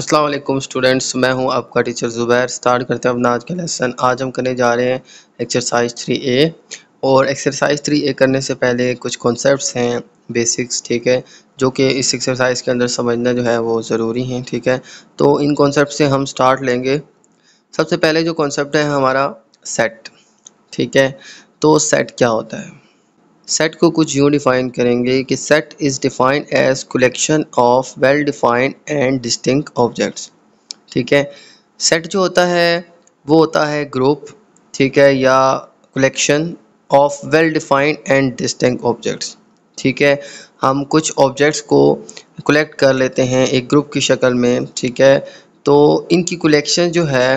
अस्सलाम वालेकुम स्टूडेंट्स मैं हूं आपका टीचर ज़ुबैर स्टार्ट करते हैं अपना आज का लेसन आज हम करने जा रहे हैं एक्सरसाइज थ्री ए और एक्सरसाइज थ्री ए करने से पहले कुछ कॉन्सेप्ट्स हैं बेसिक्स ठीक है जो कि इस एक्सरसाइज के अंदर समझना जो है वो ज़रूरी हैं ठीक है तो इन कॉन्सेप्ट से हम स्टार्ट लेंगे सबसे पहले जो कॉन्सेप्ट है हमारा सेट ठीक है तो सेट क्या होता है सेट को कुछ यूँ डिफाइन करेंगे कि set is defined as collection of well defined and distinct objects ठीक है सेट जो होता है वो होता है ग्रुप ठीक है या collection of well defined and distinct objects ठीक है हम कुछ ऑब्जेक्ट्स को कलेक्ट कर लेते हैं एक ग्रुप की शक्ल में ठीक है तो इनकी कलेक्शन जो है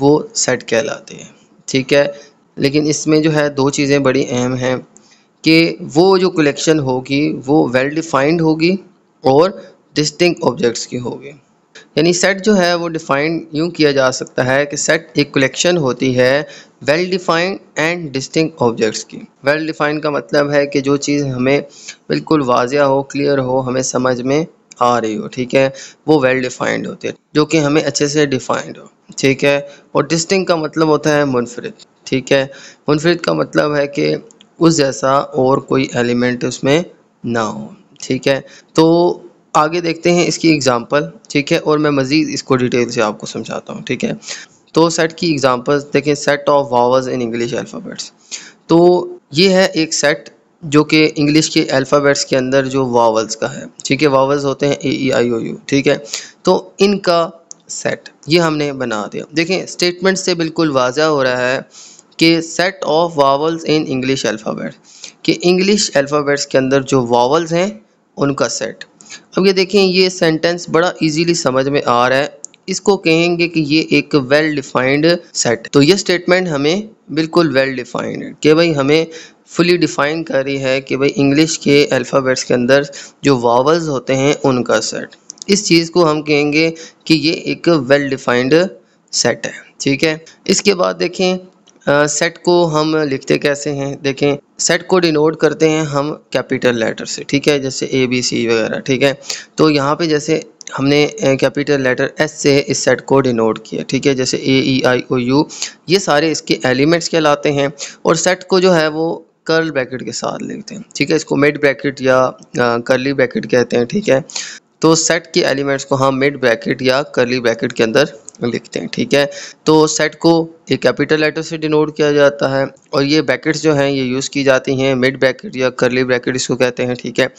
वो सेट कहलाते हैं ठीक है लेकिन इसमें जो है दो चीज़ें बड़ी अहम हैं कि वो जो कलेक्शन होगी वो वेल डिफाइंड होगी और डिस्टिंग ऑब्जेक्ट्स की होगी यानी सेट जो है वो डिफाइन यूँ किया जा सकता है कि सेट एक कलेक्शन होती है well defined and distinct objects की वेल well डिफाइंड का मतलब है कि जो चीज़ हमें बिल्कुल वाजिया हो क्लियर हो हमें समझ में आ रही हो ठीक है वो वेल डिफाइंड होती है जो कि हमें अच्छे से डिफाइंड हो ठीक है और डिस्टिंग का मतलब होता है मुनफरद ठीक है मुनफरद का मतलब है कि उस जैसा और कोई एलिमेंट उसमें ना हो ठीक है तो आगे देखते हैं इसकी एग्ज़ाम्पल ठीक है और मैं मज़ीद इसको डिटेल से आपको समझाता हूँ ठीक है तो सेट की एग्ज़ाम्पल्स देखें set of vowels in English alphabets तो ये है एक सेट जो कि इंग्लिश के अल्फ़ाबेट्स के अंदर जो वावल्स का है ठीक है वावल्स होते हैं ए ई आई ओ यू ठीक है तो इनका सेट ये हमने बना दिया देखें स्टेटमेंट से बिल्कुल वाज़ा हो रहा है के set of vowels in English alphabet कि इंग्लिश अल्फ़ाबेट्स के अंदर जो वावल्स हैं उनका सेट अब ये देखें ये सेंटेंस बड़ा इजीली समझ में आ रहा है इसको कहेंगे कि ये एक वेल डिफाइंड सेट तो ये स्टेटमेंट हमें बिल्कुल वेल डिफाइंड कि भाई हमें फुली डिफाइन कर रही है कि भाई इंग्लिश के अल्फ़ाबेट्स के अंदर जो वावल्स होते हैं उनका सेट इस चीज़ को हम कहेंगे कि ये एक वेल डिफाइंड सेट है ठीक है इसके बाद देखें सेट को हम लिखते कैसे हैं देखें सेट को डिनोट करते हैं हम कैपिटल लेटर से ठीक है जैसे ए बी सी वगैरह ठीक है तो यहाँ पे जैसे हमने कैपिटल लेटर एस से इस सेट को डिनोट किया ठीक है जैसे ए ई आई ओ यू ये सारे इसके एलिमेंट्स कहलाते हैं और सेट को जो है वो कर्ल ब्रैकेट के साथ लिखते हैं ठीक है इसको मिड ब्रैकेट या कर्ली ब्रैकेट कहते हैं ठीक है तो सेट के एलिमेंट्स को हम मिड ब्रैकेट या करली ब्रैकेट के अंदर लिखते हैं ठीक है तो सेट को एक कैपिटल लेटर से डिनोट किया जाता है और ये ब्रैकेट्स जो हैं ये यूज़ की जाती हैं मिड ब्रैकेट या करली ब्रैकेट इसको कहते हैं ठीक है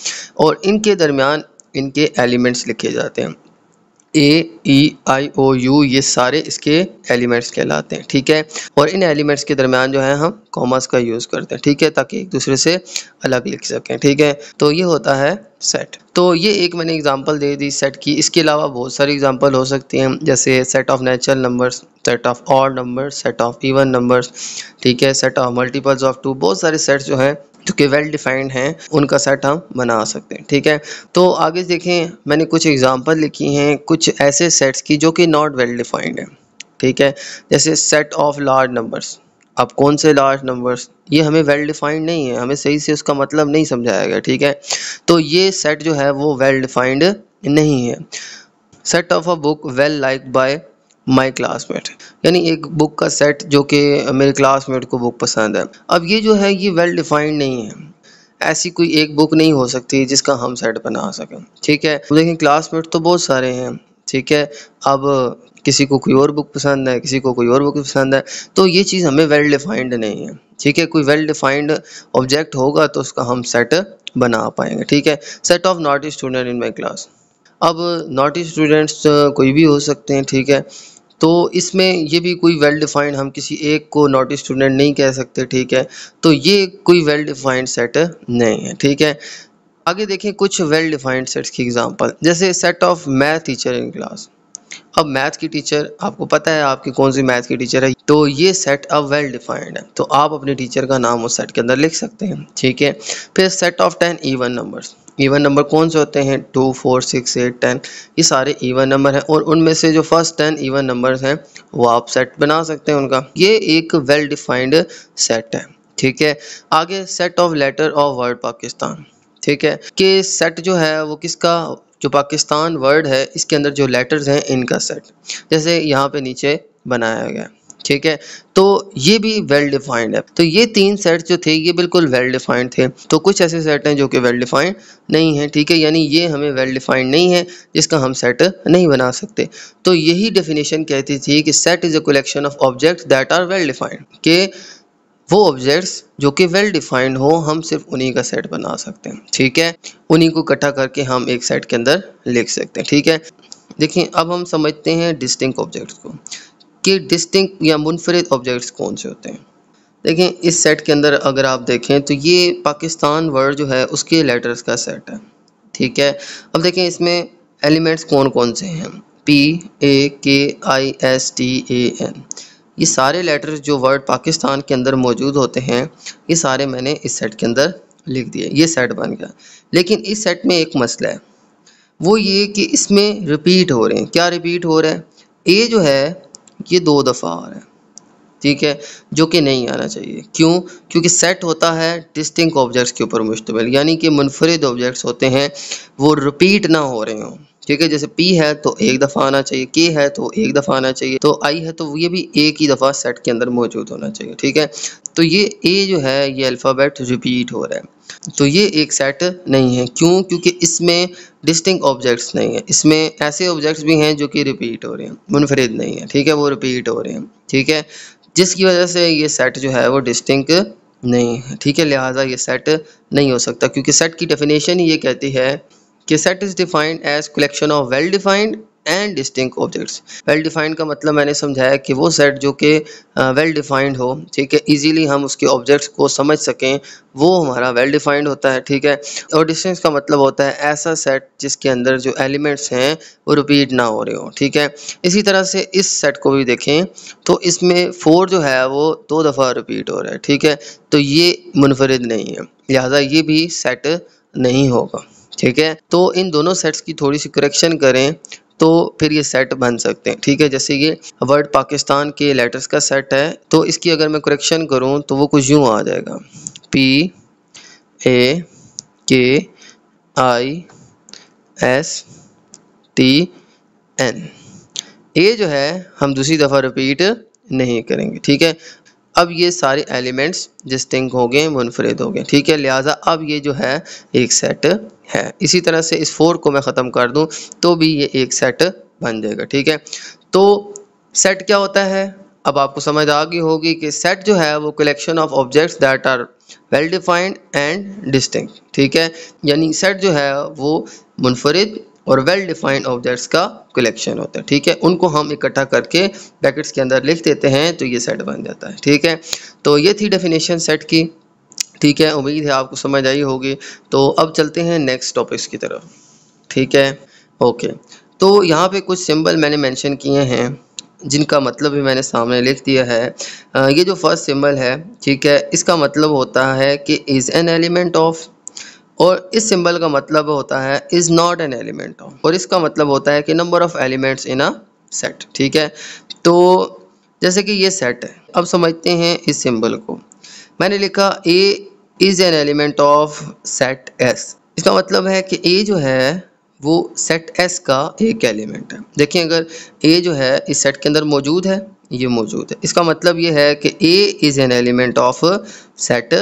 और इनके दरमियान इनके एलिमेंट्स लिखे जाते हैं ए ई आई ओ यू ये सारे इसके एलिमेंट्स कहलाते हैं ठीक है और इन एलिमेंट्स के दरमियान जो है हम कॉमर्स का यूज़ करते हैं ठीक है ताकि एक दूसरे से अलग लिख सकें ठीक है तो ये होता है सेट तो ये एक मैंने एग्जांपल दे दी सेट की इसके अलावा बहुत सारी एग्जांपल हो सकती हैं जैसे set of natural numbers set of all numbers set of even numbers ठीक है set of multiples of two बहुत सारे सेट्स जो हैं जो कि वेल डिफाइंड हैं उनका सेट हम बना सकते हैं ठीक है तो आगे देखें मैंने कुछ एग्जांपल लिखी हैं कुछ ऐसे सेट्स की जो कि नॉट वेल डिफाइंड है ठीक है जैसे सेट ऑफ लार्ज नंबर्स अब कौन से लार्ज नंबर्स ये हमें वेल डिफाइंड नहीं है हमें सही से उसका मतलब नहीं समझाया गया ठीक है तो ये सेट जो है वो वेल डिफाइंड नहीं है set of a book well like by my classmate यानी एक बुक का सेट जो कि मेरे क्लासमेट को बुक पसंद है अब ये जो है ये वेल डिफाइंड नहीं है ऐसी कोई एक बुक नहीं हो सकती जिसका हम सेट बना सकें ठीक है लेकिन तो क्लासमेट तो बहुत सारे हैं ठीक है अब किसी को कोई और बुक पसंद है किसी को कोई और बुक पसंद है तो ये चीज़ हमें वेल डिफाइंड नहीं है ठीक है कोई वेल डिफाइंड ऑब्जेक्ट होगा तो उसका हम सेट बना पाएंगे ठीक है set of not student in my class अब नॉट स्टूडेंट्स कोई भी हो सकते हैं ठीक है तो इसमें ये भी कोई वेल डिफाइंड हम किसी एक को नॉट स्टूडेंट नहीं कह सकते ठीक है तो ये कोई वेल डिफाइंड सेट नहीं है ठीक है आगे देखें कुछ वेल डिफाइंड सेट्स की एग्जांपल जैसे set of math teacher in class अब मैथ की टीचर आपको पता है आपकी कौन सी मैथ की टीचर है तो ये सेट अब वेल डिफाइंड है तो आप अपने टीचर का नाम उस सेट के अंदर लिख सकते हैं ठीक है फिर set of ten even numbers even number कौन से होते हैं two four six eight ten ये सारे इवन नंबर हैं और उनमें से जो फर्स्ट टेन ईवन नंबर्स हैं वो आप सेट बना सकते हैं उनका ये एक वेल डिफाइंड सेट है ठीक है आगे set of letter of word Pakistan ठीक है कि सेट जो है वो किसका जो पाकिस्तान वर्ड है इसके अंदर जो लेटर्स हैं इनका सेट जैसे यहाँ पे नीचे बनाया गया ठीक है तो ये भी वेल डिफाइंड है तो ये तीन सेट जो थे ये बिल्कुल वेल डिफाइंड थे तो कुछ ऐसे सेट हैं जो कि वेल डिफाइंड नहीं है ठीक है यानी ये हमें वेल डिफाइंड नहीं है जिसका हम सेट नहीं बना सकते तो यही डेफिनेशन कहती थी कि set is a collection of objects that are well defined के वो ऑब्जेक्ट्स जो कि वेल डिफाइंड हो हम सिर्फ उन्हीं का सेट बना सकते हैं ठीक है उन्हीं को इकट्ठा करके हम एक सेट के अंदर लिख सकते हैं ठीक है देखिए अब हम समझते हैं डिस्टिंग ऑब्जेक्ट्स को कि डिस्टिंग या मुनफरद ऑब्जेक्ट्स कौन से होते हैं देखें इस सेट के अंदर अगर आप देखें तो ये पाकिस्तान वर्ड जो है उसके लेटर्स का सेट है ठीक है अब देखें इसमें एलिमेंट्स कौन कौन से हैं P A K I S T A N ये सारे लेटर्स जो वर्ड पाकिस्तान के अंदर मौजूद होते हैं ये सारे मैंने इस सेट के अंदर लिख दिए ये सेट बन गया लेकिन इस सेट में एक मसला है वो ये कि इसमें रिपीट हो रहे हैं क्या रिपीट हो रहा है ए जो है ये दो दफ़ा आ रहा है ठीक है जो कि नहीं आना चाहिए क्यों क्योंकि सेट होता है डिस्टिंक ऑब्जेक्ट्स के ऊपर मुश्तमिल यानी कि मुनफरद ऑब्जेक्ट्स होते हैं वो रिपीट ना हो रहे हों ठीक है जैसे पी है तो एक दफ़ा आना चाहिए के है तो एक दफ़ा आना चाहिए तो आई है तो ये भी एक ही दफ़ा सेट के अंदर मौजूद होना चाहिए ठीक है तो ये ए जो है ये अल्फ़ाबेट रिपीट हो रहा है तो ये एक सेट नहीं है क्यों क्योंकि इसमें डिस्टिंग ऑब्जेक्ट्स नहीं है इसमें ऐसे ऑब्जेक्ट्स भी हैं जो कि रिपीट हो रहे हैं मुनफरद नहीं है ठीक है वो रिपीट हो रहे हैं ठीक है जिसकी वजह से ये सेट जो है वो डिस्टिंग नहीं है ठीक है लिहाजा ये सेट नहीं हो सकता क्योंकि सेट की डेफिनेशन ये कहती है कि set is defined as collection of well defined and distinct objects well defined का मतलब मैंने समझाया कि वो सेट जो कि वेल डिफाइंड हो ठीक है ईजीली हम उसके ऑब्जेक्ट्स को समझ सकें वो हमारा वेल well डिफाइंड होता है ठीक है और डिस्टेंस का मतलब होता है ऐसा सेट जिसके अंदर जो एलिमेंट्स हैं वो रिपीट ना हो रहे हो ठीक है इसी तरह से इस सेट को भी देखें तो इसमें फोर जो है वो दो दफ़ा रिपीट हो रहा है ठीक है तो ये मुनफरद नहीं है लिहाजा ये भी सेट नहीं होगा ठीक है तो इन दोनों सेट्स की थोड़ी सी करेक्शन करें तो फिर ये सेट बन सकते हैं ठीक है जैसे ये वर्ड पाकिस्तान के लेटर्स का सेट है तो इसकी अगर मैं करेक्शन करूँ तो वो कुछ यूँ आ जाएगा P A K I S T N ये जो है हम दूसरी दफ़ा रिपीट नहीं करेंगे ठीक है अब ये सारे एलिमेंट्स डिस्टिंग हो गए मुनफरद हो गए ठीक है लिहाजा अब ये जो है एक सेट है इसी तरह से इस फोर को मैं ख़त्म कर दूँ तो भी ये एक सेट बन जाएगा ठीक है तो सेट क्या होता है अब आपको समझ आ गई होगी कि सेट जो है वो collection of objects that are well defined and distinct ठीक है यानी सेट जो है वो मुनफरद और वेल डिफाइंड ऑब्जेक्ट्स का कलेक्शन होता है ठीक है उनको हम इकट्ठा करके ब्रैकेट्स के अंदर लिख देते हैं तो ये सेट बन जाता है ठीक है तो ये थी डेफिनेशन सेट की ठीक है उम्मीद है आपको समझ आई होगी तो अब चलते हैं नेक्स्ट टॉपिक्स की तरफ ठीक है ओके तो यहाँ पे कुछ सिंबल मैंने मेंशन किए हैं जिनका मतलब भी मैंने सामने लिख दिया है आ, ये जो फर्स्ट सिंबल है ठीक है इसका मतलब होता है कि इज़ एन एलिमेंट ऑफ और इस सिंबल का मतलब होता है इज़ नॉट एन एलिमेंट और इसका मतलब होता है कि number of elements in a set ठीक है तो जैसे कि ये सेट है अब समझते हैं इस सिंबल को मैंने लिखा A is an element of set S इसका मतलब है कि ए जो है वो सेट एस का एक एलिमेंट है देखिए अगर ए जो है इस सेट के अंदर मौजूद है ये मौजूद है इसका मतलब ये है कि A is an element of set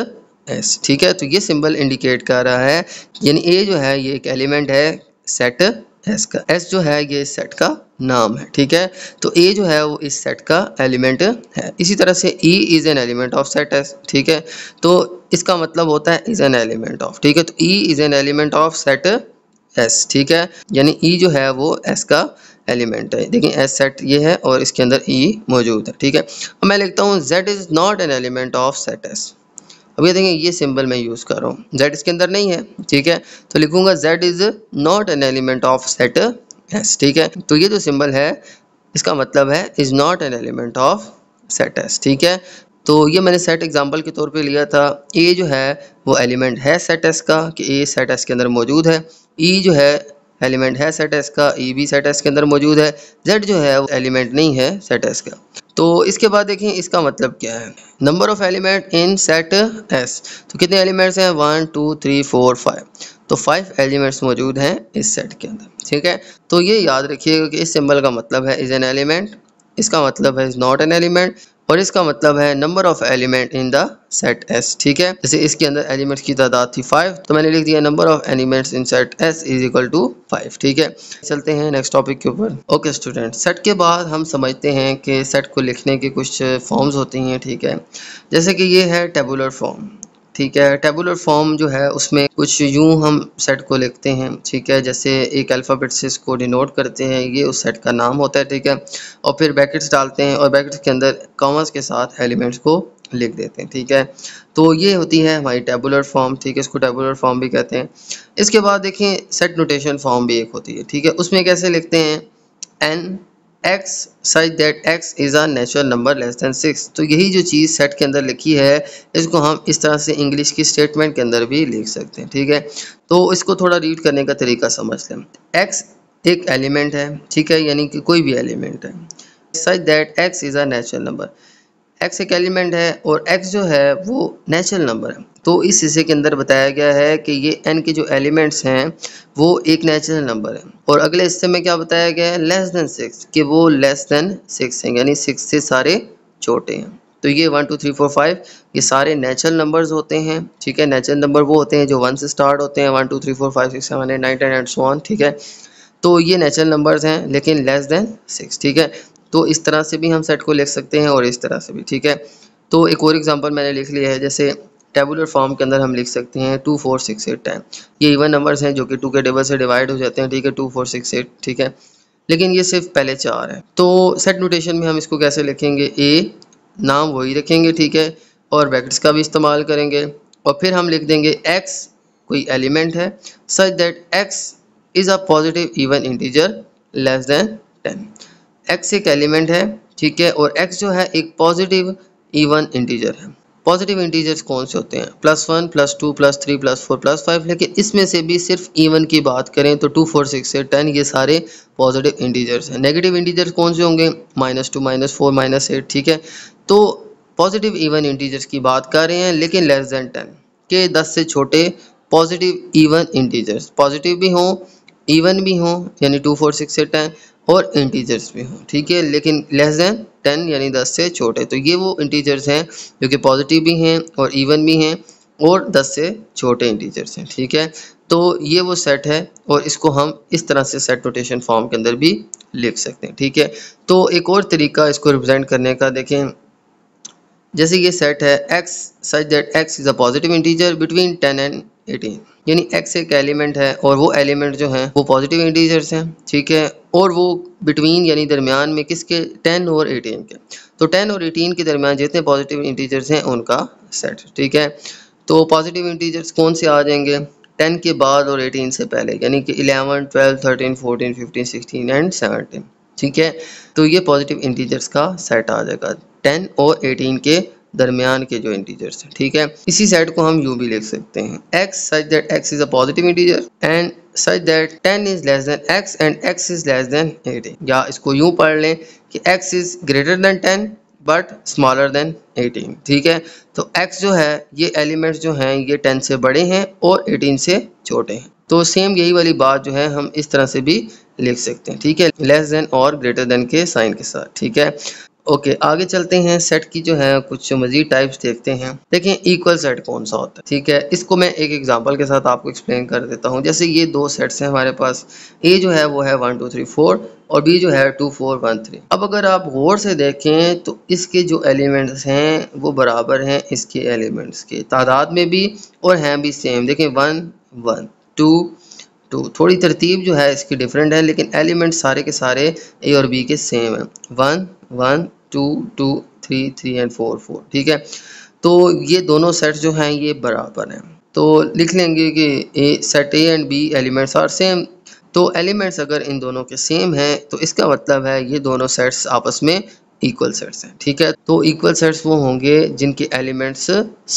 S ठीक है तो ये सिंबल इंडिकेट कर रहा है यानी ए जो है ये एक एलिमेंट है सेट एस का एस जो है ये सेट का नाम है ठीक है तो ए जो है वो इस सेट का एलिमेंट है इसी तरह से E is an element of set S ठीक है तो इसका मतलब होता है इज़ एन एलिमेंट ऑफ ठीक है तो E is an element of set S ठीक है यानी ई e जो है वो एस का एलिमेंट है देखिए एस सेट ये है और इसके अंदर ई e मौजूद है ठीक है अब मैं लिखता हूँ Z is not an element of set S अब ये देखें ये सिंबल मैं यूज़ कर रहा हूँ जेड इसके अंदर नहीं है ठीक है तो लिखूंगा Z is not an element of set S ठीक है तो ये जो सिंबल है इसका मतलब है is not an element of set S ठीक है तो ये मैंने सेट एग्जांपल के तौर पे लिया था ए जो है वो एलिमेंट है सेट एस का कि ए सेट एस के अंदर मौजूद है ई e जो है एलिमेंट है सेट एस का ई e भी सेट एस के अंदर मौजूद है जेड जो है वो एलिमेंट नहीं है सेट एस का तो इसके बाद देखें इसका मतलब क्या है number of element in set S तो कितने एलिमेंट्स हैं one two three four five तो फाइव एलिमेंट्स मौजूद हैं इस सेट के अंदर ठीक है तो ये याद रखिएगा कि इस सिंबल का मतलब है इज़ एन एलिमेंट इसका मतलब है इज़ नॉट एन एलिमेंट और इसका मतलब है number of element in the set S ठीक है जैसे इसके अंदर एलिमेंट्स की तादाद थी फाइव तो मैंने लिख दिया number of elements in set S is equal to five ठीक है चलते हैं नेक्स्ट टॉपिक के ऊपर ओके स्टूडेंट सेट के बाद हम समझते हैं कि सेट को लिखने के कुछ फॉर्म्स होती हैं ठीक है जैसे कि ये है टेबुलर फॉर्म ठीक है टेबुलर फॉर्म जो है उसमें कुछ यूं हम सेट को लिखते हैं ठीक है जैसे एक अल्फ़ाबेट से इसको डिनोट करते हैं ये उस सेट का नाम होता है ठीक है और फिर ब्रैकेट्स डालते हैं और ब्रैकेट्स के अंदर कॉमर्स के साथ एलिमेंट्स को लिख देते हैं ठीक है तो ये होती है हमारी टेबुलर फॉर्म ठीक है इसको टेबुलर फॉर्म भी कहते हैं इसके बाद देखें सेट नोटेशन फॉर्म भी एक होती है ठीक है उसमें कैसे लिखते हैं N X such that X is a natural number less than six तो यही जो चीज़ सेट के अंदर लिखी है इसको हम इस तरह से इंग्लिश की स्टेटमेंट के अंदर भी लिख सकते हैं ठीक है तो इसको थोड़ा रीड करने का तरीका समझ लें एक्स एक एलिमेंट है ठीक है यानी कि कोई भी एलिमेंट है such that X is a natural number X एक एलिमेंट है और एक्स जो है वो नेचुरल नंबर है तो इस हिस्से के अंदर बताया गया है कि ये एन के जो एलिमेंट्स हैं वो एक नेचुरल नंबर है और अगले हिस्से में क्या बताया गया है लेस देन सिक्स कि वो लेस देन सिक्स हैं यानी सिक्स से सारे छोटे हैं तो ये one two three four five ये सारे नेचुरल नंबर्स होते हैं ठीक है नेचुरल नंबर वो होते हैं जो वन से स्टार्ट होते हैं one two three four five six seven eight nine ten and so on ठीक है तो ये नेचुरल नंबर्स हैं लेकिन लेस देन सिक्स ठीक है तो इस तरह से भी हम सेट को लिख सकते हैं और इस तरह से भी ठीक है तो एक और एग्जाम्पल मैंने लिख लिया है जैसे टेबुलर फॉर्म के अंदर हम लिख सकते हैं two four six eight ten ये इवन नंबर्स हैं जो कि टू के टेबल से डिवाइड हो जाते हैं ठीक है टू फोर सिक्स एट ठीक है लेकिन ये सिर्फ पहले चार है तो सेट नोटेशन में हम इसको कैसे लिखेंगे ए नाम वही रखेंगे ठीक है और वैक्ट्स का भी इस्तेमाल करेंगे और फिर हम लिख देंगे एक्स कोई एलिमेंट है such that X is a positive even integer less than ten X एक एलिमेंट है ठीक है और एक्स जो है एक पॉजिटिव इवन इंटीजर है पॉजिटिव इंटीजर्स कौन से होते हैं plus one plus two plus three plus four plus five लेकिन इसमें से भी सिर्फ इवन की बात करें तो टू फोर सिक्स से टेन ये सारे पॉजिटिव इंटीजर्स हैं नेगेटिव इंटीजर्स कौन से होंगे minus two minus four minus eight ठीक है तो पॉजिटिव इवन इंटीजर्स की बात कर रहे हैं लेकिन लेस देन टेन के दस से छोटे पॉजिटिव इवन इंटीजर्स पॉजिटिव भी हों इवन भी हों यानी टू फोर सिक्स से टेन और इंटीजर्स भी हों ठीक है लेकिन लेस दैन टेन यानी दस से छोटे तो ये वो इंटीजर्स हैं जो कि पॉजिटिव भी हैं और इवन भी हैं और दस से छोटे इंटीजर्स हैं ठीक है तो ये वो सेट है और इसको हम इस तरह से सेट नोटेशन फॉर्म के अंदर भी लिख सकते हैं ठीक है तो एक और तरीका इसको रिप्रेजेंट करने का देखें जैसे ये सेट है X such that X is a positive integer between ten and eighteen यानी एक्स एक एलिमेंट है और वो एलिमेंट जो है वो पॉजिटिव इंटीजर्स हैं ठीक है और वो बिटवीन यानी दरमियान में किसके 10 और 18 के तो 10 और 18 के दरमियान जितने पॉजिटिव इंटीजर्स हैं उनका सेट ठीक है तो पॉजिटिव इंटीजर्स कौन से आ जाएंगे 10 के बाद और 18 से पहले यानी कि eleven twelve thirteen fourteen fifteen sixteen and seventeen ठीक है तो ये पॉजिटिव इंटीजर्स का सेट आ जाएगा टेन और एटीन के दरमियान के जो इंटीजर्स हैं ठीक है इसी सेट को हम यू भी लिख सकते हैं X such that X is a positive integer and such that ten is less than X and X is less than eighteen या इसको यूँ पढ़ लें कि X is greater than ten but smaller than 18 ठीक है तो x जो है ये एलिमेंट्स जो हैं ये 10 से बड़े हैं और 18 से छोटे हैं तो सेम यही वाली बात जो है हम इस तरह से भी लिख सकते हैं ठीक है लेस देन और ग्रेटर देन के साइन के साथ ठीक है ओके okay, आगे चलते हैं सेट की जो है कुछ मजीद टाइप्स देखते हैं देखें इक्वल सेट कौन सा होता है ठीक है इसको मैं एक एग्जांपल के साथ आपको एक्सप्लेन कर देता हूं जैसे ये दो सेट्स हैं हमारे पास ए जो है वो है वन टू थ्री फोर और बी जो है टू फोर वन थ्री अब अगर आप गौर से देखें तो इसके जो एलिमेंट्स हैं वो बराबर हैं इसके एलिमेंट्स के तादाद में भी और हैं भी सेम देखें वन वन टू टू थोड़ी तरतीब जो है इसकी डिफरेंट है लेकिन एलिमेंट सारे के सारे ए और बी के सेम हैं one one two two three three and four four ठीक है तो ये दोनों सेट जो हैं ये बराबर हैं तो लिख लेंगे कि A set A and B elements are same तो एलिमेंट्स अगर इन दोनों के सेम हैं तो इसका मतलब है ये दोनों सेट्स आपस में इक्वल सेट्स हैं ठीक है तो इक्वल सेट्स वो होंगे जिनके एलिमेंट्स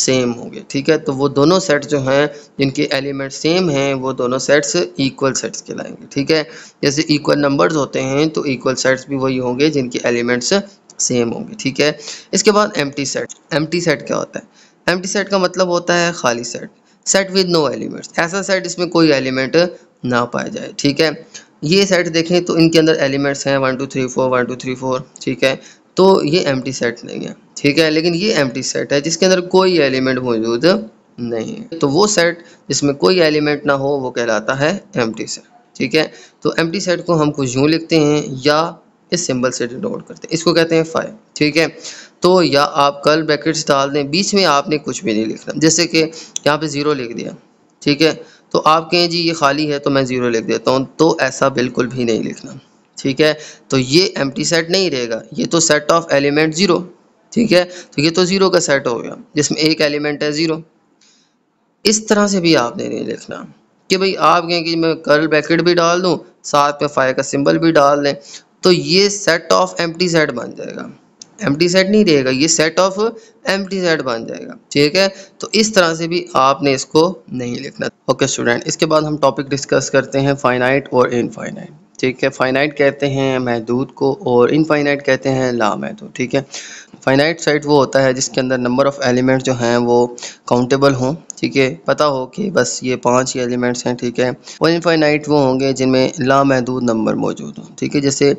सेम होंगे ठीक है तो वो दोनों सेट जो हैं जिनके एलिमेंट्स सेम हैं वो दोनों सेट्स इक्वल सेट्स कहलाएंगे ठीक है जैसे इक्वल नंबर्स होते हैं तो इक्वल सेट्स भी वही होंगे जिनके एलिमेंट्स सेम होंगे ठीक है इसके बाद एम सेट एम सेट क्या होता है एम सेट का मतलब होता है खाली set set with no elements ऐसा सेट इसमें कोई एलिमेंट ना पाया जाए ठीक है ये सेट देखें तो इनके अंदर एलिमेंट्स हैं one two three four one two three four ठीक है तो ये एम सेट नहीं है ठीक है लेकिन ये एम सेट है जिसके अंदर कोई एलिमेंट मौजूद नहीं है तो वो सेट जिसमें कोई एलिमेंट ना हो वो कहलाता है एम सेट ठीक है तो एम सेट को हम कुछ यूँ लिखते हैं या इस सिंबल से डिनोट करते हैं इसको कहते हैं फाइव ठीक है तो या आप कल ब्रैकेट्स डाल दें बीच में आपने कुछ भी नहीं लिखना जैसे कि यहाँ पे ज़ीरो लिख दिया ठीक है तो आप कहें जी ये खाली है तो मैं ज़ीरो लिख देता हूँ तो ऐसा बिल्कुल भी नहीं लिखना ठीक है तो ये एम सेट नहीं रहेगा ये तो सेट ऑफ एलिमेंट ज़ीरो ठीक है तो ये तो ज़ीरो का सेट हो गया जिसमें एक एलिमेंट है ज़ीरो इस तरह से भी आपने नहीं लिखना कि भाई आप कहें कि मैं कर्ल ब्रैकेट भी डाल दूँ साथ में फायर का सिंबल भी डाल दें तो ये सेट ऑफ एम सेट बन जाएगा एम सेट नहीं रहेगा ये सेट ऑफ एम सेट बन जाएगा ठीक है तो इस तरह से भी आपने इसको नहीं लिखना ओके स्टूडेंट इसके बाद हम टॉपिक डिस्कस करते हैं फाइनाइट और इनफाइनाइट ठीक है फाइनाइट कहते हैं महदूद को और इनफाइनाइट कहते हैं लामहदूद ठीक है फाइनाइट साइट वो होता है जिसके अंदर नंबर ऑफ़ एलिमेंट जो हैं वो काउंटेबल हों ठीक है पता हो कि बस ये पांच ही एलिमेंट्स हैं ठीक है और इनफाइनाइट वो होंगे जिनमें लामहदूद नंबर मौजूद हों ठीक है जैसे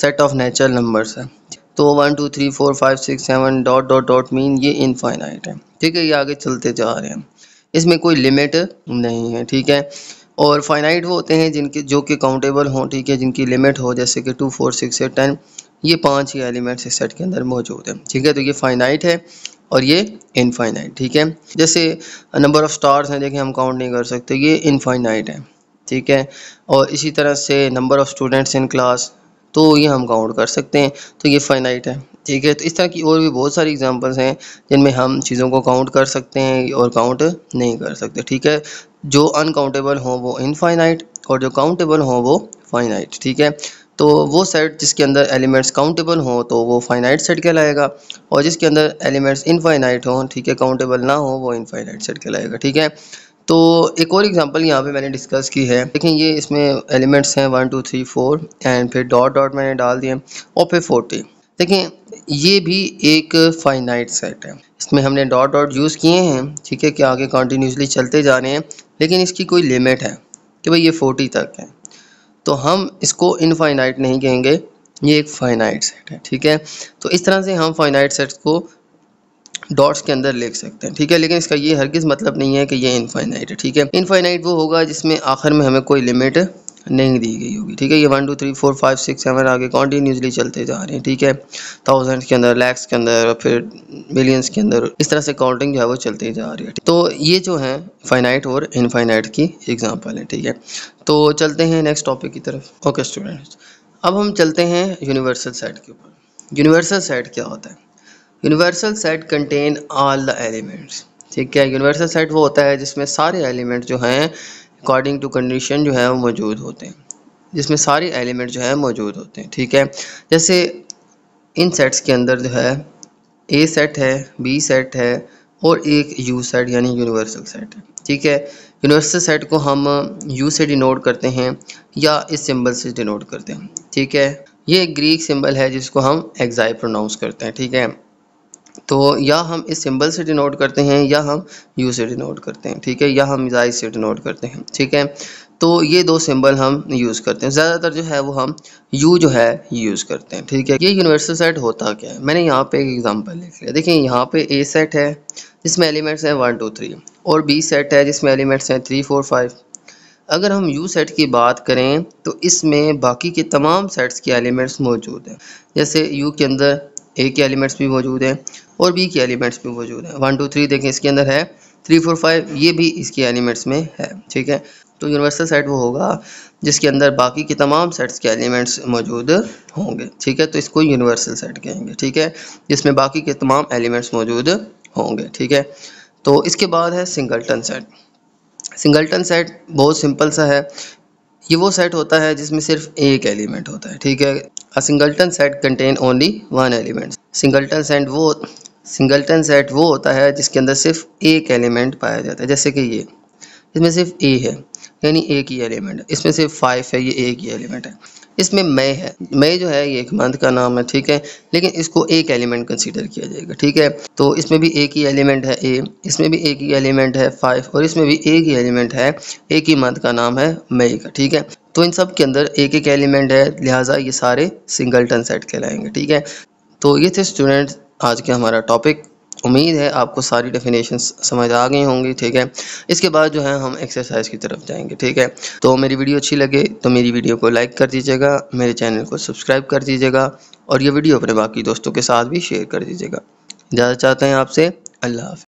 सेट ऑफ नेचुरल नंबर्स हैं तो one two three four five six seven dot dot dot mean ये इनफाइनाइट है ठीक है ये आगे चलते जा रहे हैं इसमें कोई लिमिट नहीं है ठीक है और फाइनाइट वो होते हैं जिनके जो कि काउंटेबल हों ठीक है जिनकी लिमिट हो जैसे कि टू फोर सिक्स या टेन ये पांच ही एलिमेंट्स इस सेट के अंदर मौजूद हैं ठीक है तो ये फाइनाइट है और ये इनफाइनाइट ठीक है जैसे नंबर ऑफ स्टार्स हैं देखें हम काउंट नहीं कर सकते ये इनफाइनाइट है ठीक है और इसी तरह से number of students in class तो ये हम काउंट कर सकते हैं तो ये फाइनाइट है ठीक है तो इस तरह की और भी बहुत सारी एग्जांपल्स हैं जिनमें हम चीज़ों को काउंट कर सकते हैं और काउंट नहीं कर सकते ठीक है जो अनकाउंटेबल हों वो इनफाइनाइट और जो काउंटेबल हों वो फाइनाइट ठीक है तो वो सेट जिसके अंदर एलिमेंट्स काउंटेबल हों तो वो फाइनाइट सेट कहलाएगा और जिसके अंदर एलिमेंट्स इनफाइनाइट हों ठीक है काउंटेबल ना हो वो इनफाइनाइट सेट कहलाएगा ठीक है तो एक और एग्जांपल यहाँ पे मैंने डिस्कस की है देखें ये इसमें एलिमेंट्स हैं one two three four and फिर डॉट डॉट मैंने डाल दिए और फिर फोर्टी देखें ये भी एक फाइनाइट सेट है इसमें हमने डॉट डॉट यूज़ किए हैं ठीक है कि आगे कंटिन्यूसली चलते जा रहे हैं लेकिन इसकी कोई लिमिट है कि भाई ये फोर्टी तक है तो हम इसको इनफाइनाइट नहीं कहेंगे ये एक फाइनाइट सेट है ठीक है तो इस तरह से हम फाइनाइट सेट्स को डॉट्स के अंदर लिख सकते हैं ठीक है लेकिन इसका ये हरगिज़ मतलब नहीं है कि ये इनफाइनाइट है ठीक है इनफाइनाइट वो होगा जिसमें आखिर में हमें कोई लिमिट नहीं दी गई होगी ठीक है ये one two three four five six seven आगे कॉन्टीन्यूसली चलते जा रहे हैं ठीक है थाउजेंड्स के अंदर लैक्स के अंदर और फिर मिलियंस के अंदर इस तरह से काउंटिंग जो है वो चलते जा रही है तो ये जो है फाइनाइट और इनफाइनाइट की एग्जाम्पल है ठीक है तो चलते हैं नेक्स्ट टॉपिक की तरफ ओके स्टूडेंट्स अब हम चलते हैं यूनिवर्सल सेट के ऊपर यूनिवर्सल सेट क्या होता है universal set contain all the elements ठीक है यूनिवर्सल सेट वो होता है जिसमें सारे एलिमेंट जो हैं अकॉर्डिंग टू कंडीशन जो है वो मौजूद होते हैं जिसमें सारे एलिमेंट जो है मौजूद होते हैं ठीक है जैसे इन सेट्स के अंदर जो है ए सेट है बी सेट है और एक यू सेट यानी यूनिवर्सल सेट है ठीक है यूनिवर्सल सेट को हम यू से डिनोट करते हैं या इस सिंबल से डिनोट करते हैं ठीक है ये ग्रीक सिंबल है जिसको हम एग्जाई प्रोनाउंस करते हैं ठीक है तो या हम इस सिंबल से डिनोट करते हैं या हम यू से डिनोट करते हैं ठीक है या हम जाइज से डिनोट करते हैं ठीक है तो ये दो सिंबल हम यूज़ करते हैं ज़्यादातर जो है वो हम यू जो है यूज़ करते हैं ठीक है ये यूनिवर्सल सेट होता क्या है मैंने यहाँ पे एक एग्जांपल लिख लिया देखिए यहाँ पे ए सेट है जिसमें एलिमेंट्स हैं वन टू थ्री और बी सेट है जिसमें एलिमेंट्स हैं थ्री फोर फाइव अगर हम यू सेट की बात करें तो इसमें बाकी के तमाम सेट्स के एलिमेंट्स मौजूद हैं जैसे यू के अंदर ए के एलिमेंट्स भी मौजूद हैं और बी के एलिमेंट्स भी मौजूद हैं वन टू थ्री देखें इसके अंदर है थ्री फोर फाइव ये भी इसके एलिमेंट्स में है ठीक है तो यूनिवर्सल सेट वो होगा जिसके अंदर बाकी के तमाम सेट्स के एलिमेंट्स मौजूद होंगे ठीक है तो इसको यूनिवर्सल सेट कहेंगे ठीक है जिसमें बाकी के तमाम एलिमेंट्स मौजूद होंगे ठीक है तो इसके बाद है सिंगल्टन सेट सिंगल्टन सेट बहुत सिंपल सा है ये वो सेट होता है जिसमें सिर्फ एक एलिमेंट होता है ठीक है A singleton set contain only one element. Singleton set वो सिंगलटन सेट वो होता है जिसके अंदर सिर्फ एक एलिमेंट पाया जाता है जैसे कि ये इसमें सिर्फ ए है यानी एक ही एलिमेंट है इसमें सिर्फ फाइव है ये एक ही एलिमेंट है इसमें मई है मई जो है ये एक मंथ का नाम है ठीक है लेकिन इसको एक एलिमेंट कंसीडर किया जाएगा ठीक है तो इसमें भी एक ही एलिमेंट है ए इसमें भी एक ही एलिमेंट है फाइव और इसमें भी एक ही एलिमेंट है एक ही मंथ का नाम है मई का ठीक है तो इन सब के अंदर एक एक एलिमेंट है लिहाजा ये सारे सिंगल टन सेट कहलाएंगे ठीक है तो ये थे स्टूडेंट आज का हमारा टॉपिक उम्मीद है आपको सारी डेफिनेशन समझ आ गई होंगी ठीक है इसके बाद जो है हम एक्सरसाइज की तरफ जाएंगे ठीक है तो मेरी वीडियो अच्छी लगे तो मेरी वीडियो को लाइक कर दीजिएगा मेरे चैनल को सब्सक्राइब कर दीजिएगा और ये वीडियो अपने बाकी दोस्तों के साथ भी शेयर कर दीजिएगा ज़्यादा चाहते हैं आपसे अल्लाह हाफ